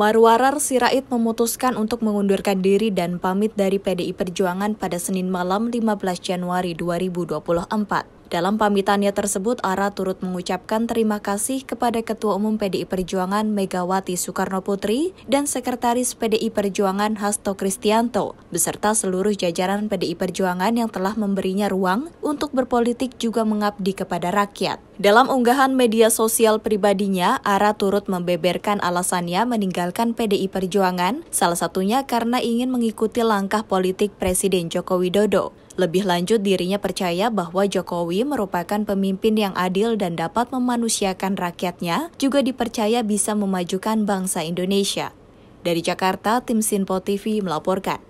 Marwarar Sirait memutuskan untuk mengundurkan diri dan pamit dari PDI Perjuangan pada Senin malam 15 Januari 2024. Dalam pamitannya tersebut, Ara turut mengucapkan terima kasih kepada Ketua Umum PDI Perjuangan Megawati Soekarno Putri dan Sekretaris PDI Perjuangan Hasto Kristianto, beserta seluruh jajaran PDI Perjuangan yang telah memberinya ruang untuk berpolitik juga mengabdi kepada rakyat. Dalam unggahan media sosial pribadinya, Ara turut membeberkan alasannya meninggalkan PDI Perjuangan, salah satunya karena ingin mengikuti langkah politik Presiden Joko Widodo. Lebih lanjut, dirinya percaya bahwa Jokowi merupakan pemimpin yang adil dan dapat memanusiakan rakyatnya, juga dipercaya bisa memajukan bangsa Indonesia. Dari Jakarta, tim Sinpo TV melaporkan.